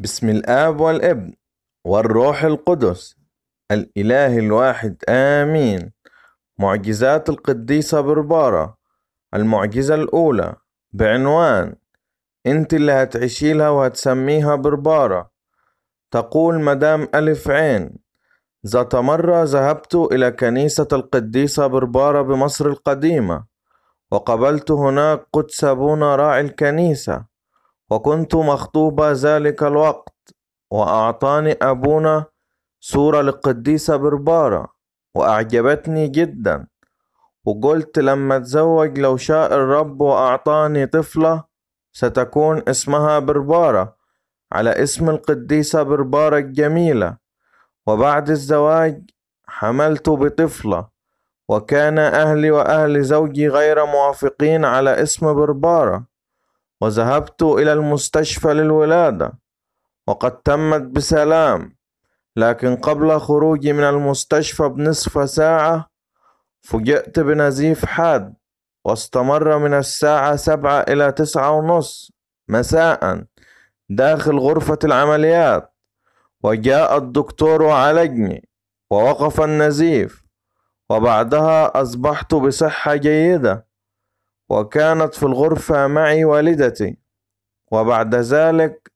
بسم الآب والابن والروح القدس الإله الواحد آمين معجزات القديسة بربارة المعجزة الأولى بعنوان أنت اللي هتعيشيلها وهتسميها بربارة تقول مدام ألف عين ذات مرة ذهبت إلى كنيسة القديسة بربارة بمصر القديمة وقبلت هناك قدس أبونا راعي الكنيسة وكنت مخطوبة ذلك الوقت وأعطاني أبونا صورة للقديسة بربارة وأعجبتني جدا وقلت لما أتزوج لو شاء الرب وأعطاني طفلة ستكون اسمها بربارة على اسم القديسة بربارة الجميلة وبعد الزواج حملت بطفلة وكان أهلي وأهل زوجي غير موافقين على اسم بربارة وذهبت إلى المستشفى للولادة وقد تمت بسلام لكن قبل خروجي من المستشفى بنصف ساعة فوجئت بنزيف حاد واستمر من الساعة سبعة إلى تسعة ونص مساء داخل غرفة العمليات وجاء الدكتور وعالجني ووقف النزيف وبعدها أصبحت بصحة جيدة وكانت في الغرفة معي والدتي وبعد ذلك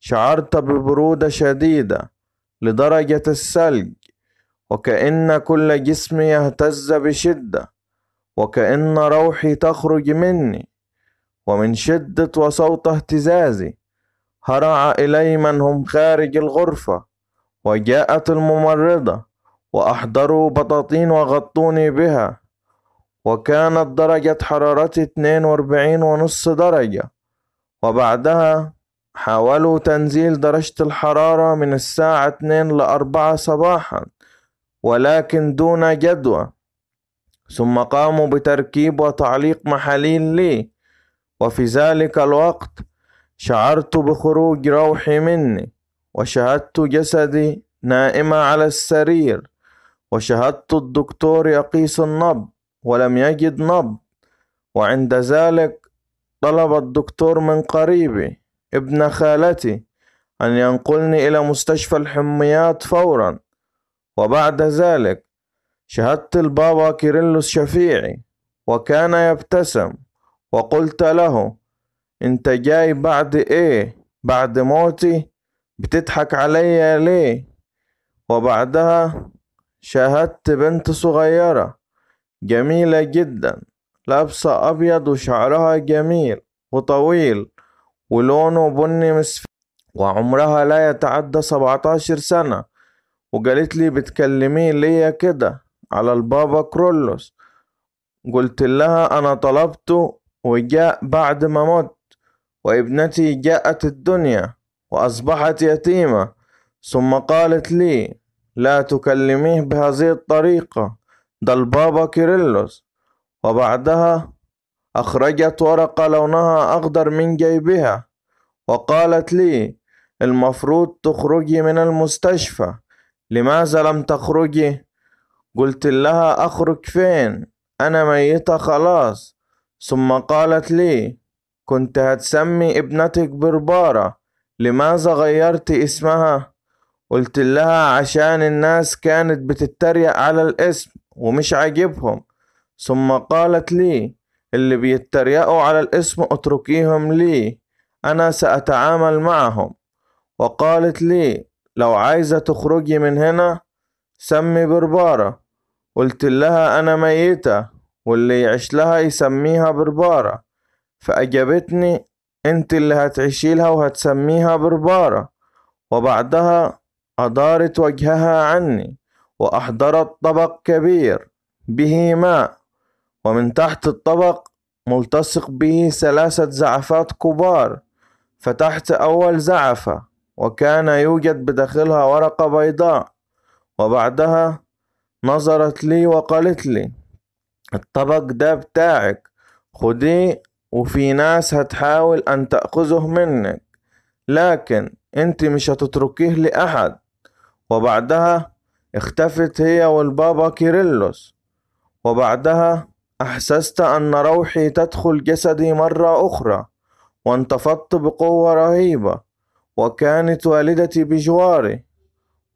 شعرت ببرودة شديدة لدرجة الثلج وكأن كل جسمي يهتز بشدة وكأن روحي تخرج مني ومن شدة وصوت اهتزازي هرع إلي من هم خارج الغرفة وجاءت الممرضة وأحضروا بطاطين وغطوني بها وكانت درجة حرارتي 42 ونص درجة وبعدها حاولوا تنزيل درجة الحرارة من الساعة 2 لأربعة صباحا ولكن دون جدوى ثم قاموا بتركيب وتعليق محاليل لي وفي ذلك الوقت شعرت بخروج روحي مني وشاهدت جسدي نائمة على السرير وشاهدت الدكتور يقيس النبض ولم يجد نبض وعند ذلك طلب الدكتور من قريبي ابن خالتي أن ينقلني إلى مستشفى الحميات فورا وبعد ذلك شهدت البابا كيرلس شفيعي وكان يبتسم وقلت له انت جاي بعد ايه بعد موتي بتضحك عليا ليه وبعدها شاهدت بنت صغيرة جميلة جدا لابسة أبيض وشعرها جميل وطويل ولونه بني مسفي وعمرها لا يتعدى سبعتاشر سنة وقالت لي بتكلمي ليا كده على البابا كرولوس قلت لها أنا طلبته وجاء بعد ما مت وابنتي جاءت الدنيا وأصبحت يتيمة ثم قالت لي لا تكلميه بهذه الطريقة ده البابا كيرلس وبعدها أخرجت ورقة لونها أخضر من جيبها وقالت لي المفروض تخرجي من المستشفى لماذا لم تخرجي قلت لها أخرج فين أنا ميتة خلاص ثم قالت لي كنت هتسمي ابنتك بربارة لماذا غيرت اسمها قلت لها عشان الناس كانت بتتريق على الاسم ومش عاجبهم ثم قالت لي اللي بيتريقوا على الاسم اتركيهم لي أنا سأتعامل معهم وقالت لي لو عايزة تخرجي من هنا سمي بربارة قلت لها أنا ميتة واللي يعيش لها يسميها بربارة فأجابتني أنت اللي هتعيشي لها وهتسميها بربارة وبعدها أدارت وجهها عني وأحضرت طبق كبير به ماء ومن تحت الطبق ملتصق به ثلاثة زعفات كبار فتحت أول زعفة وكان يوجد بداخلها ورقة بيضاء وبعدها نظرت لي وقالت لي الطبق ده بتاعك خديه وفي ناس هتحاول أن تأخذه منك لكن أنت مش هتتركيه لأحد وبعدها اختفت هي والبابا كيريلوس وبعدها أحسست أن روحي تدخل جسدي مرة أخرى وانتفضت بقوة رهيبة وكانت والدتي بجواري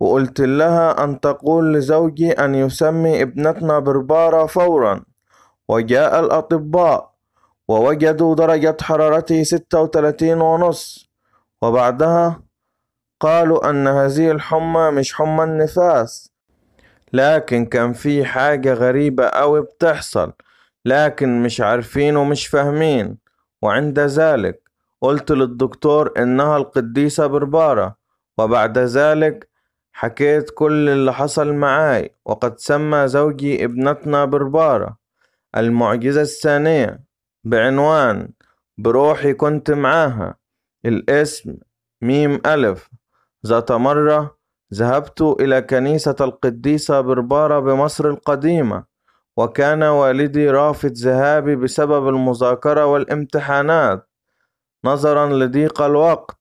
وقلت لها أن تقول لزوجي أن يسمي ابنتنا بربارة فورا وجاء الأطباء ووجدوا درجة حرارتي ستة وتلاتين ونص وبعدها قالوا أن هذه الحمى مش حمى النفاس لكن كان في حاجة غريبة أوي بتحصل لكن مش عارفين ومش فاهمين وعند ذلك قلت للدكتور إنها القديسة بربارة وبعد ذلك حكيت كل اللي حصل معاي وقد سمى زوجي ابنتنا بربارة المعجزة الثانية بعنوان بروحي كنت معاها الاسم ميم ألف ذات مرة ذهبت إلى كنيسة القديسة بربارة بمصر القديمة وكان والدي رافض ذهابي بسبب المذاكرة والامتحانات نظرا لضيق الوقت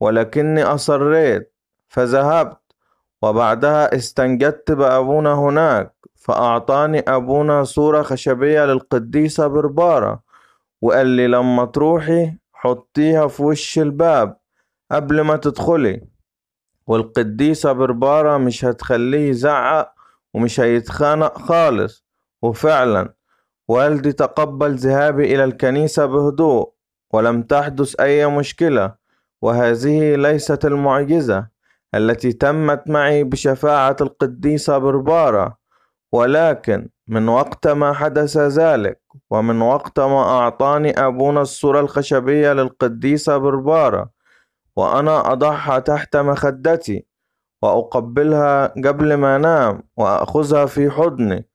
ولكني أصريت فذهبت وبعدها استنجدت بأبونا هناك فأعطاني أبونا صورة خشبية للقديسة بربارة وقال لي لما تروحي حطيها في وش الباب قبل ما تدخلي والقديسة بربارة مش هتخليه يزعق ومش هيتخانق خالص وفعلا والدي تقبل ذهابي إلى الكنيسة بهدوء ولم تحدث أي مشكلة وهذه ليست المعجزة التي تمت معي بشفاعة القديسة بربارة ولكن من وقت ما حدث ذلك ومن وقت ما أعطاني أبونا الصورة الخشبية للقديسة بربارة وأنا أضعها تحت مخدتي وأقبلها قبل ما أنام وأخذها في حضني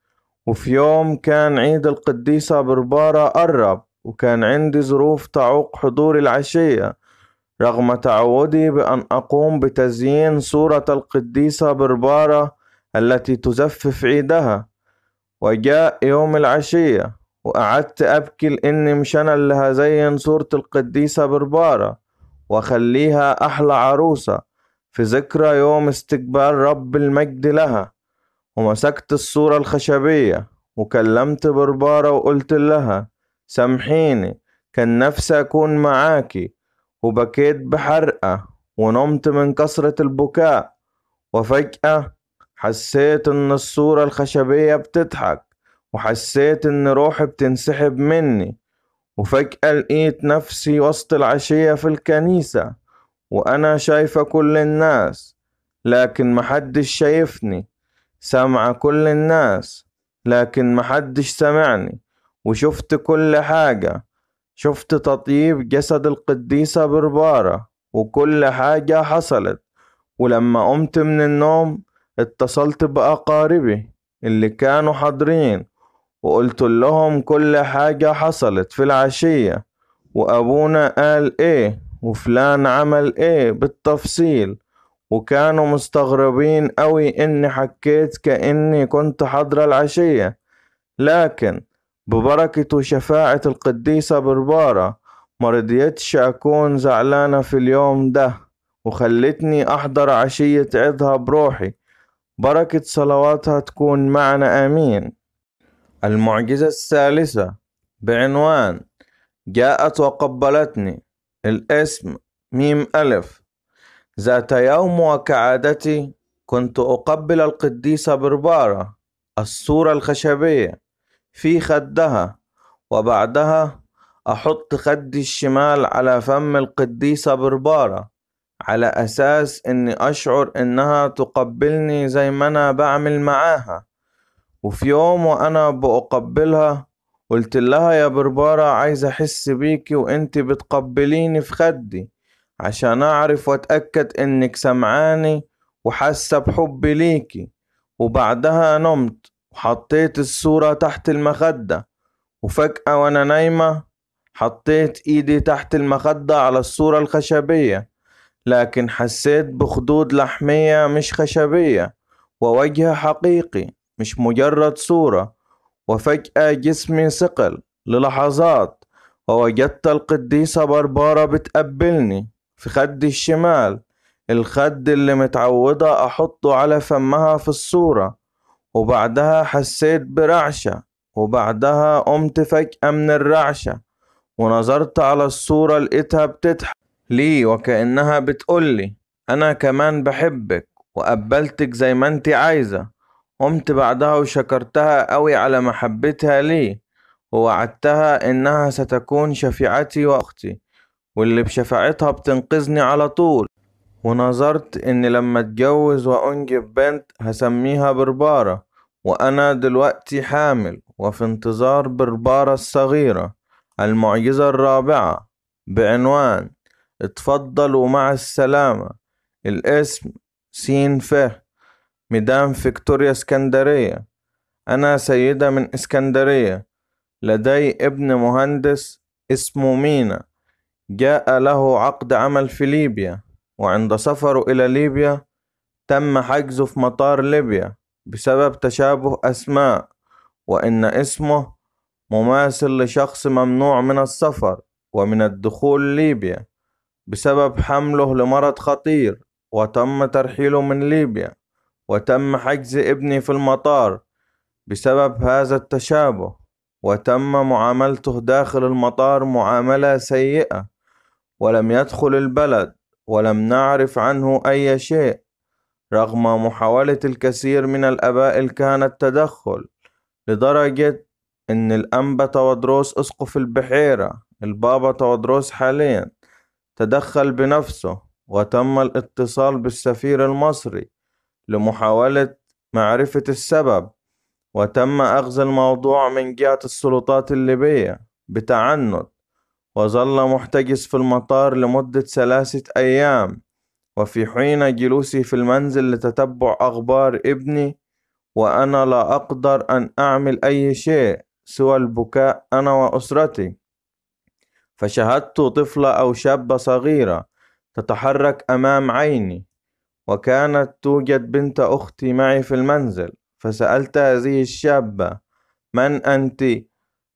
وفي يوم كان عيد القديسة بربارة قرب وكان عندي ظروف تعوق حضور العشية رغم تعودي بأن أقوم بتزيين صورة القديسة بربارة التي تزفف عيدها وجاء يوم العشية وقعدت أبكي لأني مش أنا اللي هزين صورة القديسة بربارة وأخليها أحلى عروسة في ذكرى يوم استقبال رب المجد لها ومسكت الصورة الخشبية وكلمت بربارة وقلت لها سامحيني كان نفسي أكون معاكي وبكيت بحرقة ونمت من كثرة البكاء وفجأة حسيت إن الصورة الخشبية بتضحك وحسيت إن روحي بتنسحب مني وفجأة لقيت نفسي وسط العشية في الكنيسة وأنا شايفة كل الناس لكن محدش شايفني سامعة كل الناس لكن محدش سمعني وشفت كل حاجة شفت تطيب جسد القديسة بربارة وكل حاجة حصلت ولما قمت من النوم اتصلت بأقاربي اللي كانوا حاضرين وقلت لهم كل حاجة حصلت في العشية وأبونا قال إيه وفلان عمل إيه بالتفصيل وكانوا مستغربين أوي إني حكيت كأني كنت حضر العشية لكن ببركة وشفاعة القديسة بربارة مرضيتش أكون زعلانة في اليوم ده وخلتني أحضر عشية عيدها بروحي بركة صلواتها تكون معنا آمين المعجزة الثالثة بعنوان جاءت وقبلتني الاسم ميم ألف ذات يوم وكعادتي كنت أقبل القديسة بربارة الصورة الخشبية في خدها وبعدها أحط خدي الشمال على فم القديسة بربارة على أساس إني أشعر إنها تقبلني زي ما أنا بعمل معاها وفي يوم وأنا بقبلها قلت لها يا بربارة عايز أحس بيكي وإنتي بتقبليني في خدي عشان أعرف وأتأكد إنك سمعاني وحاسة بحبي ليكي وبعدها نمت وحطيت الصورة تحت المخدة وفجأة وأنا نايمة حطيت إيدي تحت المخدة على الصورة الخشبية لكن حسيت بخدود لحمية مش خشبية ووجه حقيقي مش مجرد صورة وفجأة جسمي ثقل للحظات ووجدت القديسة بربارة بتقبلني في خدي الشمال الخد اللي متعودة أحطه على فمها في الصورة وبعدها حسيت برعشة وبعدها قمت فجأة من الرعشة ونظرت على الصورة لقيتها بتضحك لي وكأنها بتقولي أنا كمان بحبك وقبلتك زي ما انت عايزة قمت بعدها وشكرتها أوي على محبتها لي ووعدتها إنها ستكون شفيعتي وأختي واللي بشفاعتها بتنقذني على طول ونظرت إني لما أتجوز وأنجب بنت هسميها بربارة وأنا دلوقتي حامل وفي انتظار بربارة الصغيرة المعجزة الرابعة بعنوان اتفضل ومع السلامة الاسم سين فه مدام فيكتوريا اسكندرية أنا سيدة من اسكندرية لدي ابن مهندس اسمه مينا جاء له عقد عمل في ليبيا وعند سفره إلى ليبيا تم حجزه في مطار ليبيا بسبب تشابه أسماء وإن اسمه مماثل لشخص ممنوع من السفر ومن الدخول ليبيا بسبب حمله لمرض خطير وتم ترحيله من ليبيا وتم حجز ابني في المطار بسبب هذا التشابه وتم معاملته داخل المطار معاملة سيئة ولم يدخل البلد ولم نعرف عنه أي شيء رغم محاولة الكثير من الآباء كان التدخل لدرجة إن الأنبا تودروس أسقف البحيرة البابا تودروس حاليا تدخل بنفسه وتم الاتصال بالسفير المصري لمحاولة معرفة السبب وتم أخذ الموضوع من جهة السلطات الليبية بتعنت وظل محتجز في المطار لمدة ثلاثة أيام وفي حين جلوسي في المنزل لتتبع أخبار ابني وأنا لا أقدر أن أعمل أي شيء سوى البكاء أنا وأسرتي فشاهدت طفلة أو شابة صغيرة تتحرك أمام عيني وكانت توجد بنت أختي معي في المنزل فسألت هذه الشابة من أنت؟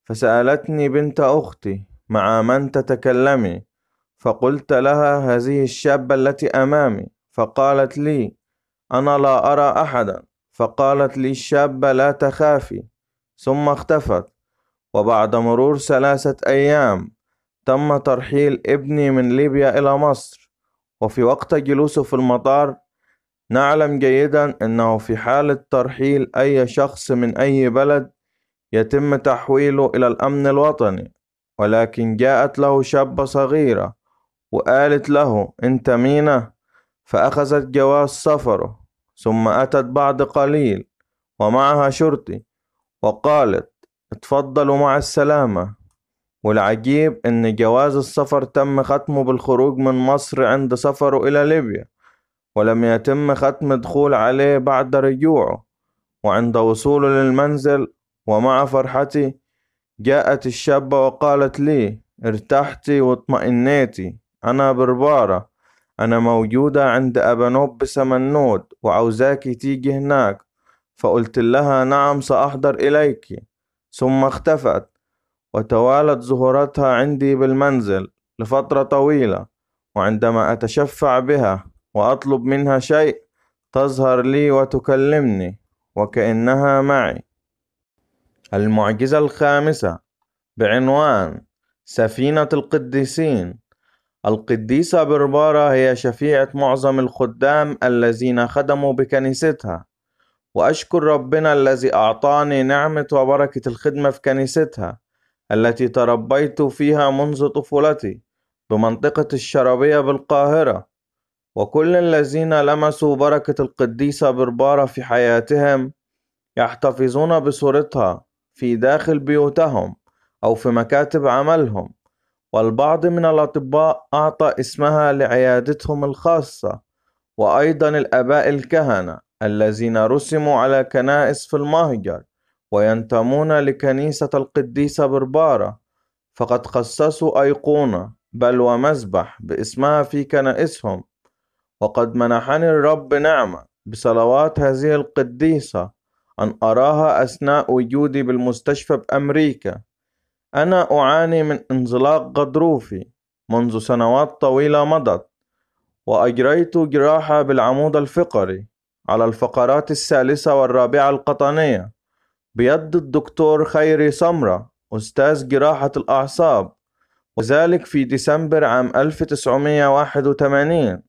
فسألتني بنت أختي مع من تتكلمي؟ فقلت لها هذه الشابة التي أمامي فقالت لي أنا لا أرى أحدا فقالت لي الشابة لا تخافي ثم اختفت وبعد مرور ثلاثة أيام تم ترحيل ابني من ليبيا إلى مصر وفي وقت جلوسه في المطار نعلم جيدا أنه في حالة ترحيل أي شخص من أي بلد يتم تحويله إلى الأمن الوطني ولكن جاءت له شابة صغيرة وقالت له أنت مينة فأخذت جواز سفره ثم أتت بعد قليل ومعها شرطي وقالت اتفضلوا مع السلامة والعجيب إن جواز السفر تم ختمه بالخروج من مصر عند سفره إلى ليبيا ولم يتم ختم دخول عليه بعد رجوعه وعند وصوله للمنزل ومع فرحتي جاءت الشابة وقالت لي ارتحتي واطمئنيتي أنا بربارة أنا موجودة عند أبانوب بسمنود وعاوزاكي تيجي هناك فقلت لها نعم سأحضر إليك ثم اختفت وتوالت ظهورتها عندي بالمنزل لفترة طويلة وعندما أتشفع بها وأطلب منها شيء تظهر لي وتكلمني وكأنها معي المعجزة الخامسة بعنوان سفينة القديسين القديسة بربارة هي شفيعة معظم الخدام الذين خدموا بكنيستها وأشكر ربنا الذي أعطاني نعمة وبركة الخدمة في كنيستها التي تربيت فيها منذ طفولتي بمنطقة الشرابية بالقاهرة وكل الذين لمسوا بركة القديسة بربارة في حياتهم يحتفظون بصورتها في داخل بيوتهم أو في مكاتب عملهم والبعض من الأطباء أعطى اسمها لعيادتهم الخاصة وأيضا الآباء الكهنة الذين رسموا على كنائس في المهجر وينتمون لكنيسة القديسة بربارة فقد خصصوا أيقونة بل ومذبح باسمها في كنائسهم وقد منحني الرب نعمة بصلوات هذه القديسة أن أراها أثناء وجودي بالمستشفى بأمريكا أنا أعاني من انزلاق غضروفي منذ سنوات طويلة مضت وأجريت جراحة بالعمود الفقري على الفقرات الثالثة والرابعة القطنية بيد الدكتور خيري سمرة أستاذ جراحة الأعصاب وذلك في ديسمبر عام 1981